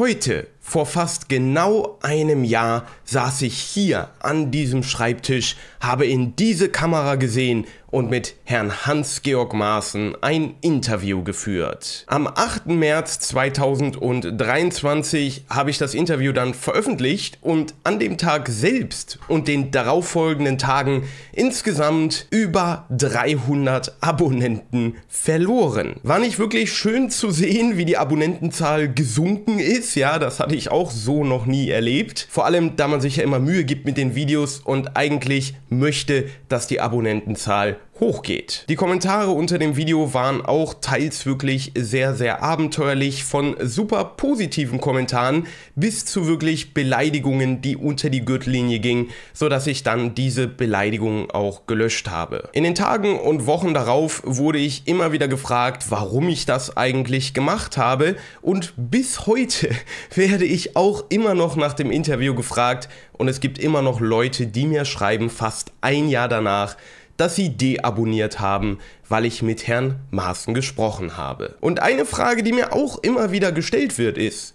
호이트 Vor fast genau einem Jahr saß ich hier an diesem Schreibtisch, habe in diese Kamera gesehen und mit Herrn Hans-Georg Maaßen ein Interview geführt. Am 8. März 2023 habe ich das Interview dann veröffentlicht und an dem Tag selbst und den darauffolgenden Tagen insgesamt über 300 Abonnenten verloren. War nicht wirklich schön zu sehen, wie die Abonnentenzahl gesunken ist, ja, das hat hatte ich auch so noch nie erlebt. Vor allem, da man sich ja immer Mühe gibt mit den Videos und eigentlich möchte, dass die Abonnentenzahl hochgeht. Die Kommentare unter dem Video waren auch teils wirklich sehr, sehr abenteuerlich, von super positiven Kommentaren bis zu wirklich Beleidigungen, die unter die Gürtellinie gingen, sodass ich dann diese Beleidigungen auch gelöscht habe. In den Tagen und Wochen darauf wurde ich immer wieder gefragt, warum ich das eigentlich gemacht habe und bis heute werde ich auch immer noch nach dem Interview gefragt und es gibt immer noch Leute, die mir schreiben, fast ein Jahr danach, dass sie deabonniert haben, weil ich mit Herrn Maaßen gesprochen habe. Und eine Frage, die mir auch immer wieder gestellt wird, ist,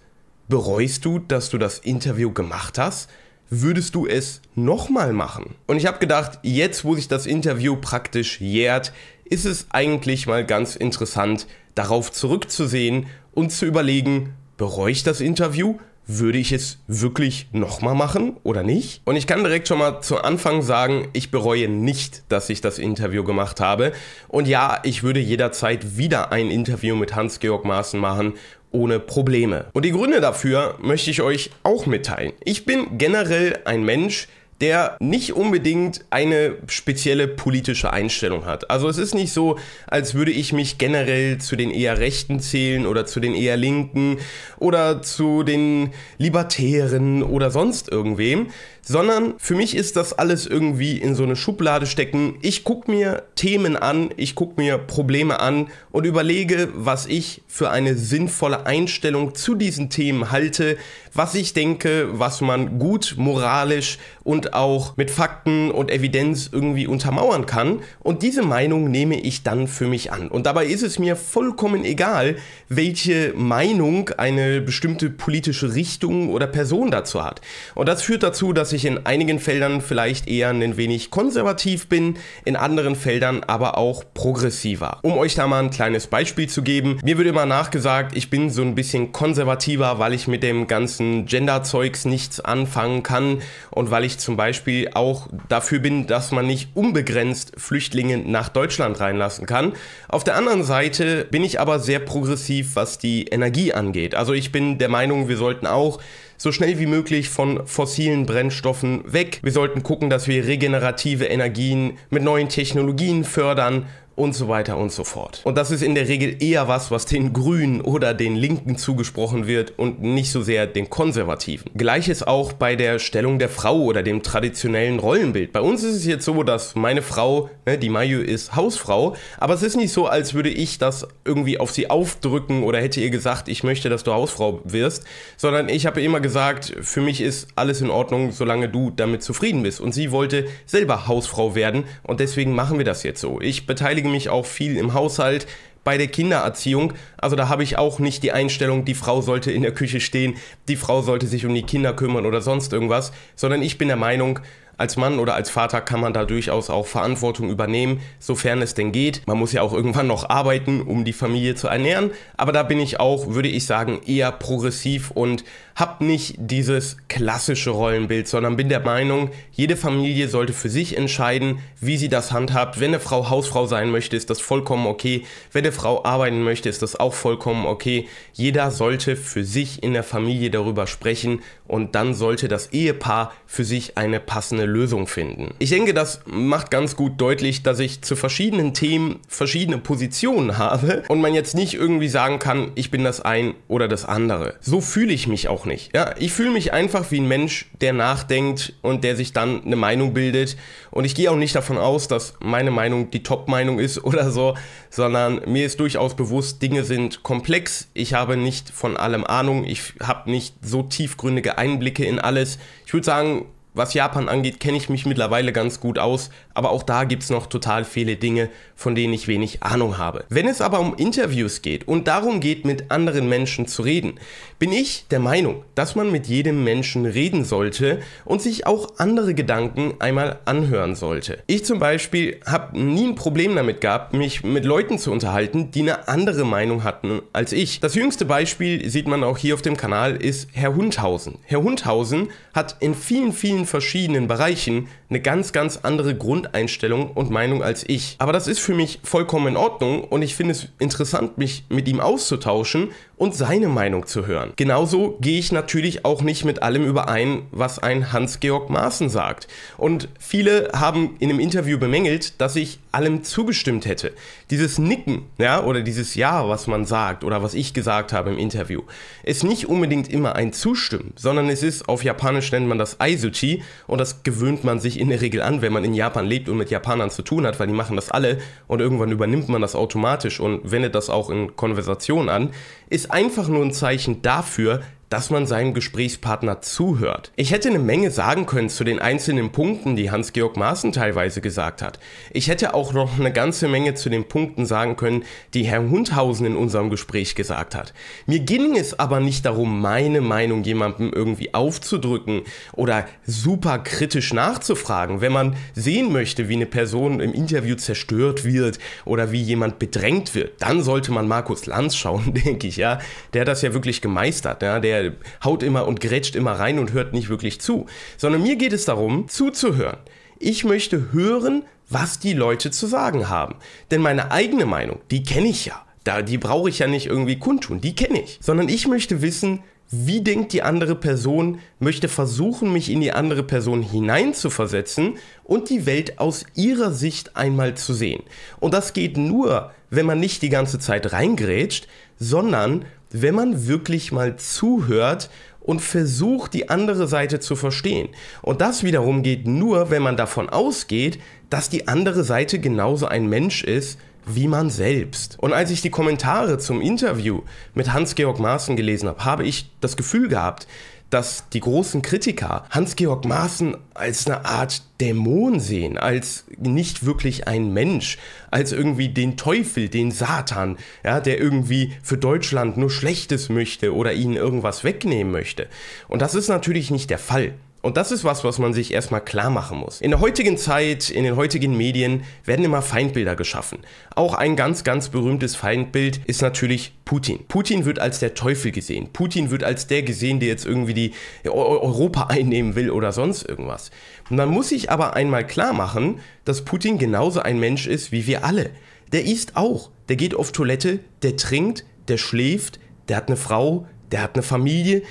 bereust du, dass du das Interview gemacht hast? Würdest du es nochmal machen? Und ich habe gedacht, jetzt wo sich das Interview praktisch jährt, ist es eigentlich mal ganz interessant, darauf zurückzusehen und zu überlegen, bereue ich das Interview? würde ich es wirklich nochmal machen oder nicht? Und ich kann direkt schon mal zu Anfang sagen, ich bereue nicht, dass ich das Interview gemacht habe. Und ja, ich würde jederzeit wieder ein Interview mit Hans-Georg Maaßen machen ohne Probleme. Und die Gründe dafür möchte ich euch auch mitteilen. Ich bin generell ein Mensch, der nicht unbedingt eine spezielle politische Einstellung hat. Also es ist nicht so, als würde ich mich generell zu den eher Rechten zählen oder zu den eher Linken oder zu den Libertären oder sonst irgendwem sondern für mich ist das alles irgendwie in so eine Schublade stecken. Ich gucke mir Themen an, ich gucke mir Probleme an und überlege, was ich für eine sinnvolle Einstellung zu diesen Themen halte, was ich denke, was man gut moralisch und auch mit Fakten und Evidenz irgendwie untermauern kann. Und diese Meinung nehme ich dann für mich an. Und dabei ist es mir vollkommen egal, welche Meinung eine bestimmte politische Richtung oder Person dazu hat. Und das führt dazu, dass ich ich in einigen Feldern vielleicht eher ein wenig konservativ bin, in anderen Feldern aber auch progressiver. Um euch da mal ein kleines Beispiel zu geben, mir wird immer nachgesagt, ich bin so ein bisschen konservativer, weil ich mit dem ganzen Gender-Zeugs nichts anfangen kann und weil ich zum Beispiel auch dafür bin, dass man nicht unbegrenzt Flüchtlinge nach Deutschland reinlassen kann. Auf der anderen Seite bin ich aber sehr progressiv, was die Energie angeht. Also ich bin der Meinung, wir sollten auch so schnell wie möglich von fossilen Brennstoffen weg. Wir sollten gucken, dass wir regenerative Energien mit neuen Technologien fördern und so weiter und so fort. Und das ist in der Regel eher was, was den Grünen oder den Linken zugesprochen wird und nicht so sehr den Konservativen. Gleiches auch bei der Stellung der Frau oder dem traditionellen Rollenbild. Bei uns ist es jetzt so, dass meine Frau, ne, die Mayu ist Hausfrau, aber es ist nicht so, als würde ich das irgendwie auf sie aufdrücken oder hätte ihr gesagt, ich möchte, dass du Hausfrau wirst, sondern ich habe immer gesagt, für mich ist alles in Ordnung, solange du damit zufrieden bist. Und sie wollte selber Hausfrau werden und deswegen machen wir das jetzt so. Ich beteilige beschäftige mich auch viel im Haushalt bei der Kindererziehung. Also da habe ich auch nicht die Einstellung, die Frau sollte in der Küche stehen, die Frau sollte sich um die Kinder kümmern oder sonst irgendwas, sondern ich bin der Meinung, als Mann oder als Vater kann man da durchaus auch Verantwortung übernehmen, sofern es denn geht. Man muss ja auch irgendwann noch arbeiten, um die Familie zu ernähren. Aber da bin ich auch, würde ich sagen, eher progressiv und habe nicht dieses klassische Rollenbild, sondern bin der Meinung, jede Familie sollte für sich entscheiden, wie sie das handhabt. Wenn eine Frau Hausfrau sein möchte, ist das vollkommen okay. Wenn eine Frau arbeiten möchte, ist das auch vollkommen okay. Jeder sollte für sich in der Familie darüber sprechen und dann sollte das Ehepaar für sich eine passende eine Lösung finden. Ich denke, das macht ganz gut deutlich, dass ich zu verschiedenen Themen verschiedene Positionen habe und man jetzt nicht irgendwie sagen kann, ich bin das ein oder das andere. So fühle ich mich auch nicht. Ja, ich fühle mich einfach wie ein Mensch, der nachdenkt und der sich dann eine Meinung bildet und ich gehe auch nicht davon aus, dass meine Meinung die Top-Meinung ist oder so, sondern mir ist durchaus bewusst, Dinge sind komplex. Ich habe nicht von allem Ahnung. Ich habe nicht so tiefgründige Einblicke in alles. Ich würde sagen, was Japan angeht, kenne ich mich mittlerweile ganz gut aus, aber auch da gibt es noch total viele Dinge, von denen ich wenig Ahnung habe. Wenn es aber um Interviews geht und darum geht, mit anderen Menschen zu reden, bin ich der Meinung, dass man mit jedem Menschen reden sollte und sich auch andere Gedanken einmal anhören sollte. Ich zum Beispiel habe nie ein Problem damit gehabt, mich mit Leuten zu unterhalten, die eine andere Meinung hatten als ich. Das jüngste Beispiel sieht man auch hier auf dem Kanal ist Herr Hundhausen. Herr Hundhausen hat in vielen, vielen verschiedenen Bereichen eine ganz, ganz andere Grundeinstellung und Meinung als ich. Aber das ist für mich vollkommen in Ordnung und ich finde es interessant, mich mit ihm auszutauschen und seine Meinung zu hören. Genauso gehe ich natürlich auch nicht mit allem überein, was ein Hans-Georg Maaßen sagt. Und viele haben in einem Interview bemängelt, dass ich allem zugestimmt hätte. Dieses Nicken, ja, oder dieses Ja, was man sagt oder was ich gesagt habe im Interview, ist nicht unbedingt immer ein Zustimmen, sondern es ist, auf Japanisch nennt man das Aizuchi und das gewöhnt man sich sich in der Regel an, wenn man in Japan lebt und mit Japanern zu tun hat, weil die machen das alle und irgendwann übernimmt man das automatisch und wendet das auch in Konversationen an, ist einfach nur ein Zeichen dafür, dass man seinem Gesprächspartner zuhört. Ich hätte eine Menge sagen können zu den einzelnen Punkten, die Hans-Georg Maaßen teilweise gesagt hat. Ich hätte auch noch eine ganze Menge zu den Punkten sagen können, die Herr Hundhausen in unserem Gespräch gesagt hat. Mir ging es aber nicht darum, meine Meinung jemandem irgendwie aufzudrücken oder super kritisch nachzufragen. Wenn man sehen möchte, wie eine Person im Interview zerstört wird oder wie jemand bedrängt wird, dann sollte man Markus Lanz schauen, denke ich, ja. Der hat das ja wirklich gemeistert, ja. Der der haut immer und grätscht immer rein und hört nicht wirklich zu, sondern mir geht es darum, zuzuhören. Ich möchte hören, was die Leute zu sagen haben. Denn meine eigene Meinung, die kenne ich ja. Da, die brauche ich ja nicht irgendwie kundtun, die kenne ich. Sondern ich möchte wissen, wie denkt die andere Person, möchte versuchen, mich in die andere Person hineinzuversetzen und die Welt aus ihrer Sicht einmal zu sehen. Und das geht nur, wenn man nicht die ganze Zeit reingrätscht, sondern wenn man wirklich mal zuhört und versucht, die andere Seite zu verstehen. Und das wiederum geht nur, wenn man davon ausgeht, dass die andere Seite genauso ein Mensch ist wie man selbst. Und als ich die Kommentare zum Interview mit Hans-Georg Maaßen gelesen habe, habe ich das Gefühl gehabt, dass die großen Kritiker Hans-Georg Maaßen als eine Art Dämon sehen, als nicht wirklich ein Mensch, als irgendwie den Teufel, den Satan, ja, der irgendwie für Deutschland nur Schlechtes möchte oder ihnen irgendwas wegnehmen möchte. Und das ist natürlich nicht der Fall. Und das ist was, was man sich erstmal klar machen muss. In der heutigen Zeit, in den heutigen Medien werden immer Feindbilder geschaffen. Auch ein ganz, ganz berühmtes Feindbild ist natürlich Putin. Putin wird als der Teufel gesehen. Putin wird als der gesehen, der jetzt irgendwie die Europa einnehmen will oder sonst irgendwas. Und Man muss sich aber einmal klar machen, dass Putin genauso ein Mensch ist wie wir alle. Der isst auch. Der geht auf Toilette, der trinkt, der schläft, der hat eine Frau, der hat eine Familie.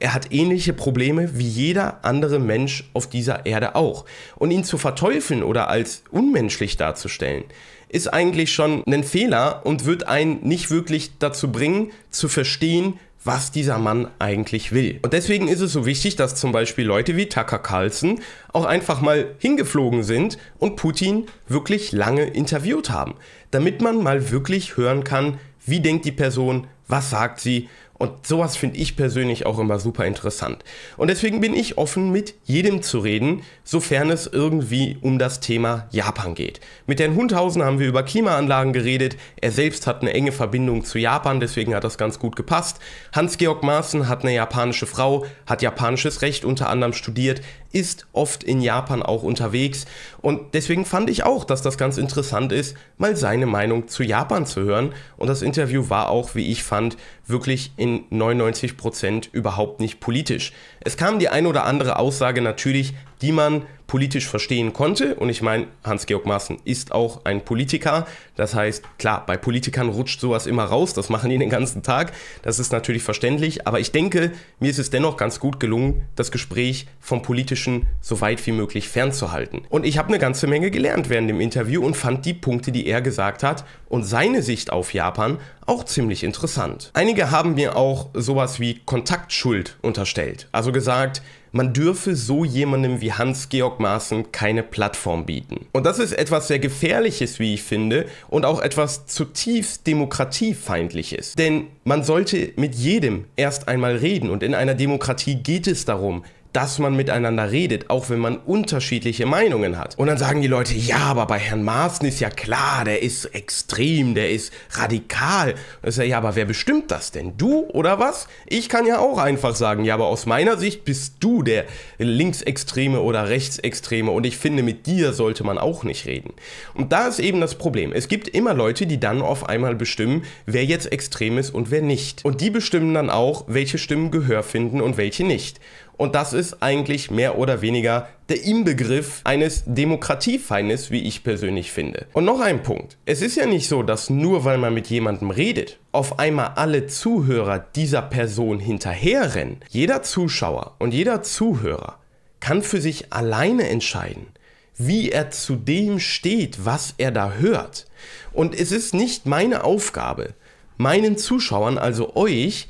Er hat ähnliche Probleme wie jeder andere Mensch auf dieser Erde auch. Und ihn zu verteufeln oder als unmenschlich darzustellen, ist eigentlich schon ein Fehler und wird einen nicht wirklich dazu bringen, zu verstehen, was dieser Mann eigentlich will. Und deswegen ist es so wichtig, dass zum Beispiel Leute wie Tucker Carlson auch einfach mal hingeflogen sind und Putin wirklich lange interviewt haben, damit man mal wirklich hören kann, wie denkt die Person, was sagt sie und sowas finde ich persönlich auch immer super interessant. Und deswegen bin ich offen, mit jedem zu reden, sofern es irgendwie um das Thema Japan geht. Mit Herrn Hundhausen haben wir über Klimaanlagen geredet. Er selbst hat eine enge Verbindung zu Japan, deswegen hat das ganz gut gepasst. Hans-Georg Maaßen hat eine japanische Frau, hat japanisches Recht unter anderem studiert ist oft in Japan auch unterwegs und deswegen fand ich auch, dass das ganz interessant ist, mal seine Meinung zu Japan zu hören und das Interview war auch, wie ich fand, wirklich in 99% Prozent überhaupt nicht politisch. Es kam die ein oder andere Aussage natürlich die man politisch verstehen konnte. Und ich meine, Hans-Georg Maaßen ist auch ein Politiker. Das heißt, klar, bei Politikern rutscht sowas immer raus. Das machen die den ganzen Tag. Das ist natürlich verständlich. Aber ich denke, mir ist es dennoch ganz gut gelungen, das Gespräch vom Politischen so weit wie möglich fernzuhalten. Und ich habe eine ganze Menge gelernt während dem Interview und fand die Punkte, die er gesagt hat und seine Sicht auf Japan auch ziemlich interessant. Einige haben mir auch sowas wie Kontaktschuld unterstellt. Also gesagt, man dürfe so jemandem wie Hans-Georg Maaßen keine Plattform bieten. Und das ist etwas sehr Gefährliches, wie ich finde, und auch etwas zutiefst demokratiefeindliches. Denn man sollte mit jedem erst einmal reden und in einer Demokratie geht es darum, dass man miteinander redet, auch wenn man unterschiedliche Meinungen hat. Und dann sagen die Leute, ja, aber bei Herrn Maaßen ist ja klar, der ist extrem, der ist radikal. Das ist ja, ja, aber wer bestimmt das denn? Du oder was? Ich kann ja auch einfach sagen, ja, aber aus meiner Sicht bist du der Linksextreme oder Rechtsextreme und ich finde, mit dir sollte man auch nicht reden. Und da ist eben das Problem. Es gibt immer Leute, die dann auf einmal bestimmen, wer jetzt extrem ist und wer nicht. Und die bestimmen dann auch, welche Stimmen Gehör finden und welche nicht. Und das ist eigentlich mehr oder weniger der Inbegriff eines Demokratiefeindes, wie ich persönlich finde. Und noch ein Punkt. Es ist ja nicht so, dass nur weil man mit jemandem redet, auf einmal alle Zuhörer dieser Person hinterherrennen. Jeder Zuschauer und jeder Zuhörer kann für sich alleine entscheiden, wie er zu dem steht, was er da hört. Und es ist nicht meine Aufgabe, meinen Zuschauern, also euch,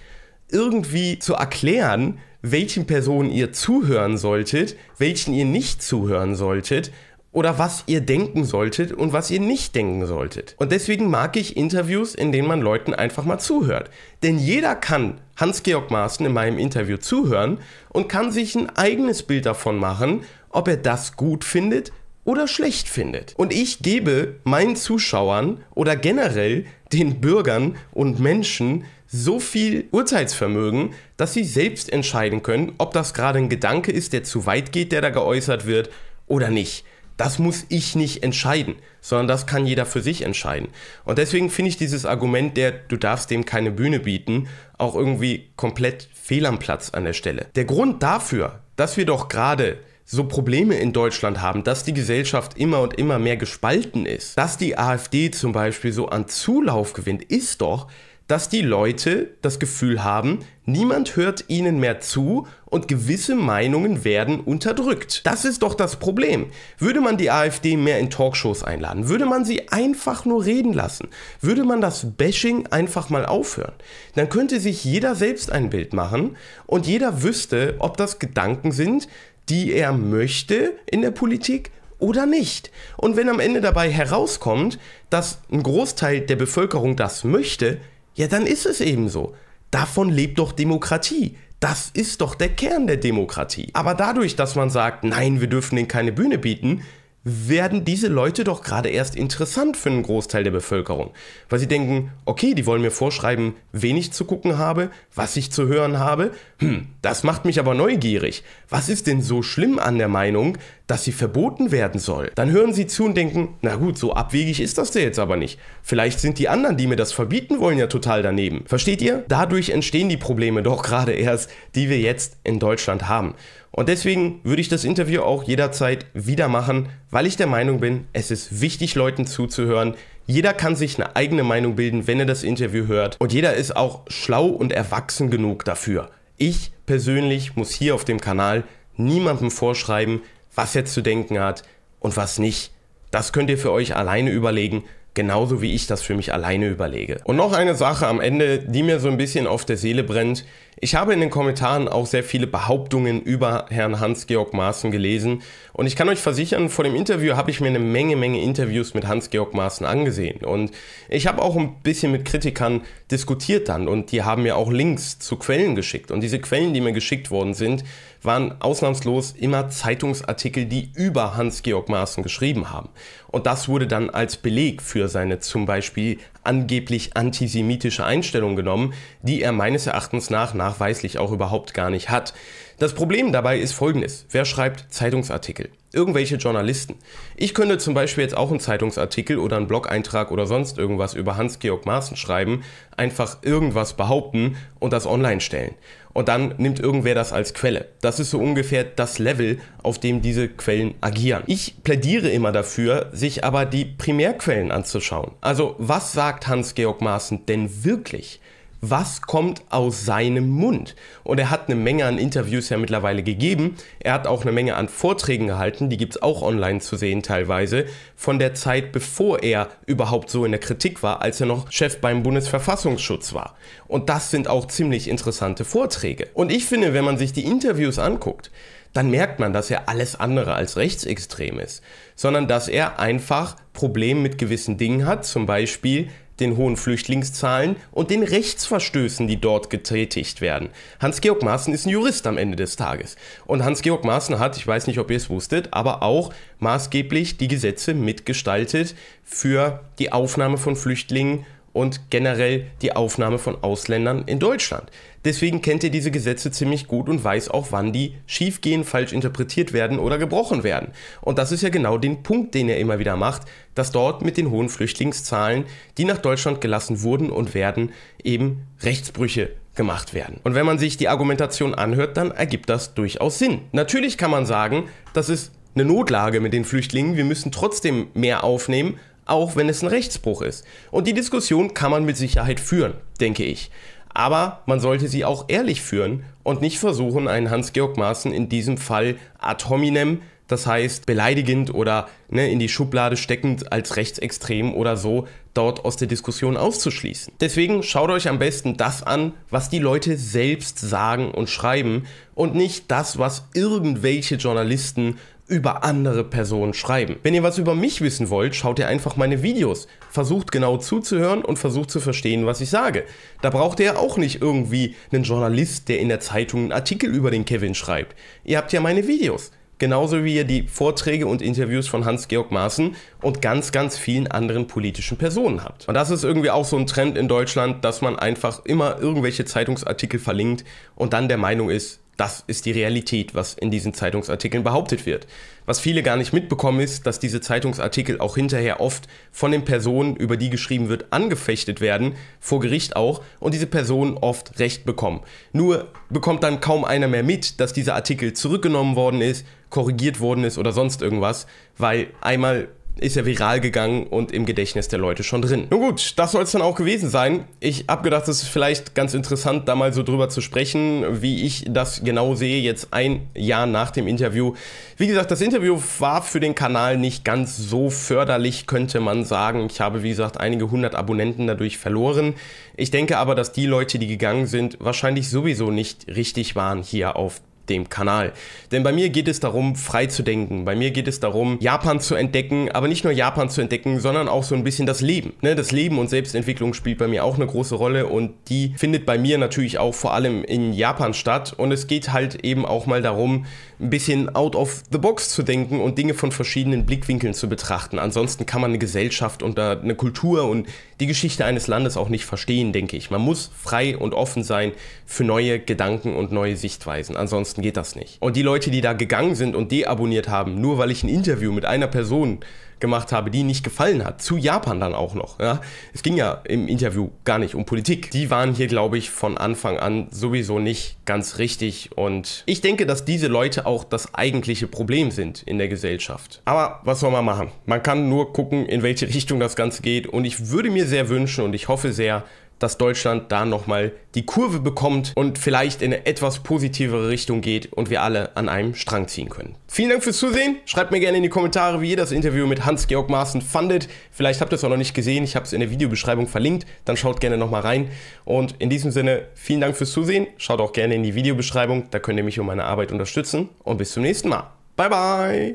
irgendwie zu erklären, welchen Personen ihr zuhören solltet, welchen ihr nicht zuhören solltet oder was ihr denken solltet und was ihr nicht denken solltet. Und deswegen mag ich Interviews, in denen man Leuten einfach mal zuhört. Denn jeder kann Hans-Georg Maaßen in meinem Interview zuhören und kann sich ein eigenes Bild davon machen, ob er das gut findet oder schlecht findet. Und ich gebe meinen Zuschauern oder generell den Bürgern und Menschen so viel Urteilsvermögen, dass sie selbst entscheiden können, ob das gerade ein Gedanke ist, der zu weit geht, der da geäußert wird oder nicht. Das muss ich nicht entscheiden, sondern das kann jeder für sich entscheiden. Und deswegen finde ich dieses Argument, der du darfst dem keine Bühne bieten, auch irgendwie komplett fehl am Platz an der Stelle. Der Grund dafür, dass wir doch gerade so Probleme in Deutschland haben, dass die Gesellschaft immer und immer mehr gespalten ist, dass die AfD zum Beispiel so an Zulauf gewinnt, ist doch, dass die Leute das Gefühl haben, niemand hört ihnen mehr zu und gewisse Meinungen werden unterdrückt. Das ist doch das Problem. Würde man die AfD mehr in Talkshows einladen, würde man sie einfach nur reden lassen, würde man das Bashing einfach mal aufhören, dann könnte sich jeder selbst ein Bild machen und jeder wüsste, ob das Gedanken sind, die er möchte in der Politik oder nicht. Und wenn am Ende dabei herauskommt, dass ein Großteil der Bevölkerung das möchte, ja, dann ist es eben so. Davon lebt doch Demokratie. Das ist doch der Kern der Demokratie. Aber dadurch, dass man sagt, nein, wir dürfen ihnen keine Bühne bieten, werden diese Leute doch gerade erst interessant für einen Großteil der Bevölkerung. Weil sie denken, okay, die wollen mir vorschreiben, wen ich zu gucken habe, was ich zu hören habe. Hm, das macht mich aber neugierig. Was ist denn so schlimm an der Meinung, dass sie verboten werden soll, dann hören sie zu und denken, na gut, so abwegig ist das ja jetzt aber nicht. Vielleicht sind die anderen, die mir das verbieten wollen, ja total daneben. Versteht ihr? Dadurch entstehen die Probleme doch gerade erst, die wir jetzt in Deutschland haben. Und deswegen würde ich das Interview auch jederzeit wieder machen, weil ich der Meinung bin, es ist wichtig, Leuten zuzuhören. Jeder kann sich eine eigene Meinung bilden, wenn er das Interview hört. Und jeder ist auch schlau und erwachsen genug dafür. Ich persönlich muss hier auf dem Kanal niemandem vorschreiben, was er zu denken hat und was nicht. Das könnt ihr für euch alleine überlegen, genauso wie ich das für mich alleine überlege. Und noch eine Sache am Ende, die mir so ein bisschen auf der Seele brennt. Ich habe in den Kommentaren auch sehr viele Behauptungen über Herrn Hans-Georg Maaßen gelesen und ich kann euch versichern, vor dem Interview habe ich mir eine Menge, Menge Interviews mit Hans-Georg Maaßen angesehen und ich habe auch ein bisschen mit Kritikern diskutiert dann und die haben mir auch Links zu Quellen geschickt und diese Quellen, die mir geschickt worden sind, waren ausnahmslos immer Zeitungsartikel, die über Hans-Georg Maaßen geschrieben haben. Und das wurde dann als Beleg für seine zum Beispiel angeblich antisemitische Einstellung genommen, die er meines Erachtens nach nachweislich auch überhaupt gar nicht hat. Das Problem dabei ist folgendes. Wer schreibt Zeitungsartikel? Irgendwelche Journalisten. Ich könnte zum Beispiel jetzt auch einen Zeitungsartikel oder einen Blog-Eintrag oder sonst irgendwas über Hans-Georg Maaßen schreiben, einfach irgendwas behaupten und das online stellen. Und dann nimmt irgendwer das als Quelle. Das ist so ungefähr das Level, auf dem diese Quellen agieren. Ich plädiere immer dafür, sich aber die Primärquellen anzuschauen. Also was sagt Hans-Georg Maaßen denn wirklich? was kommt aus seinem Mund? Und er hat eine Menge an Interviews ja mittlerweile gegeben. Er hat auch eine Menge an Vorträgen gehalten, die gibt es auch online zu sehen teilweise, von der Zeit, bevor er überhaupt so in der Kritik war, als er noch Chef beim Bundesverfassungsschutz war. Und das sind auch ziemlich interessante Vorträge. Und ich finde, wenn man sich die Interviews anguckt, dann merkt man, dass er alles andere als rechtsextrem ist, sondern dass er einfach Probleme mit gewissen Dingen hat, zum Beispiel den hohen Flüchtlingszahlen und den Rechtsverstößen, die dort getätigt werden. Hans-Georg Maaßen ist ein Jurist am Ende des Tages. Und Hans-Georg Maaßen hat, ich weiß nicht, ob ihr es wusstet, aber auch maßgeblich die Gesetze mitgestaltet für die Aufnahme von Flüchtlingen und generell die Aufnahme von Ausländern in Deutschland. Deswegen kennt ihr diese Gesetze ziemlich gut und weiß auch, wann die schiefgehen, falsch interpretiert werden oder gebrochen werden. Und das ist ja genau den Punkt, den er immer wieder macht, dass dort mit den hohen Flüchtlingszahlen, die nach Deutschland gelassen wurden und werden, eben Rechtsbrüche gemacht werden. Und wenn man sich die Argumentation anhört, dann ergibt das durchaus Sinn. Natürlich kann man sagen, das ist eine Notlage mit den Flüchtlingen, wir müssen trotzdem mehr aufnehmen, auch wenn es ein Rechtsbruch ist. Und die Diskussion kann man mit Sicherheit führen, denke ich. Aber man sollte sie auch ehrlich führen und nicht versuchen, einen Hans-Georg Maaßen in diesem Fall ad hominem, das heißt beleidigend oder ne, in die Schublade steckend als rechtsextrem oder so, dort aus der Diskussion auszuschließen. Deswegen schaut euch am besten das an, was die Leute selbst sagen und schreiben und nicht das, was irgendwelche Journalisten über andere Personen schreiben. Wenn ihr was über mich wissen wollt, schaut ihr einfach meine Videos. Versucht genau zuzuhören und versucht zu verstehen, was ich sage. Da braucht ihr ja auch nicht irgendwie einen Journalist, der in der Zeitung einen Artikel über den Kevin schreibt. Ihr habt ja meine Videos. Genauso wie ihr die Vorträge und Interviews von Hans-Georg Maaßen und ganz, ganz vielen anderen politischen Personen habt. Und das ist irgendwie auch so ein Trend in Deutschland, dass man einfach immer irgendwelche Zeitungsartikel verlinkt und dann der Meinung ist, das ist die Realität, was in diesen Zeitungsartikeln behauptet wird. Was viele gar nicht mitbekommen ist, dass diese Zeitungsartikel auch hinterher oft von den Personen, über die geschrieben wird, angefechtet werden, vor Gericht auch, und diese Personen oft Recht bekommen. Nur bekommt dann kaum einer mehr mit, dass dieser Artikel zurückgenommen worden ist, korrigiert worden ist oder sonst irgendwas, weil einmal ist ja viral gegangen und im Gedächtnis der Leute schon drin. Nun gut, das soll es dann auch gewesen sein. Ich habe gedacht, es ist vielleicht ganz interessant, da mal so drüber zu sprechen, wie ich das genau sehe, jetzt ein Jahr nach dem Interview. Wie gesagt, das Interview war für den Kanal nicht ganz so förderlich, könnte man sagen. Ich habe, wie gesagt, einige hundert Abonnenten dadurch verloren. Ich denke aber, dass die Leute, die gegangen sind, wahrscheinlich sowieso nicht richtig waren hier auf dem Kanal. Denn bei mir geht es darum, frei zu denken. Bei mir geht es darum, Japan zu entdecken, aber nicht nur Japan zu entdecken, sondern auch so ein bisschen das Leben. Ne? Das Leben und Selbstentwicklung spielt bei mir auch eine große Rolle und die findet bei mir natürlich auch vor allem in Japan statt. Und es geht halt eben auch mal darum, ein bisschen out of the box zu denken und Dinge von verschiedenen Blickwinkeln zu betrachten. Ansonsten kann man eine Gesellschaft und eine Kultur und die Geschichte eines Landes auch nicht verstehen, denke ich. Man muss frei und offen sein für neue Gedanken und neue Sichtweisen. Ansonsten geht das nicht. Und die Leute, die da gegangen sind und deabonniert haben, nur weil ich ein Interview mit einer Person gemacht habe, die nicht gefallen hat. Zu Japan dann auch noch. Ja? Es ging ja im Interview gar nicht um Politik. Die waren hier, glaube ich, von Anfang an sowieso nicht ganz richtig. Und ich denke, dass diese Leute auch das eigentliche Problem sind in der Gesellschaft. Aber was soll man machen? Man kann nur gucken, in welche Richtung das Ganze geht. Und ich würde mir sehr wünschen und ich hoffe sehr, dass Deutschland da nochmal die Kurve bekommt und vielleicht in eine etwas positivere Richtung geht und wir alle an einem Strang ziehen können. Vielen Dank fürs Zusehen. Schreibt mir gerne in die Kommentare, wie ihr das Interview mit Hans-Georg Maaßen fandet. Vielleicht habt ihr es auch noch nicht gesehen. Ich habe es in der Videobeschreibung verlinkt. Dann schaut gerne nochmal rein. Und in diesem Sinne, vielen Dank fürs Zusehen. Schaut auch gerne in die Videobeschreibung. Da könnt ihr mich und meine Arbeit unterstützen. Und bis zum nächsten Mal. Bye, bye.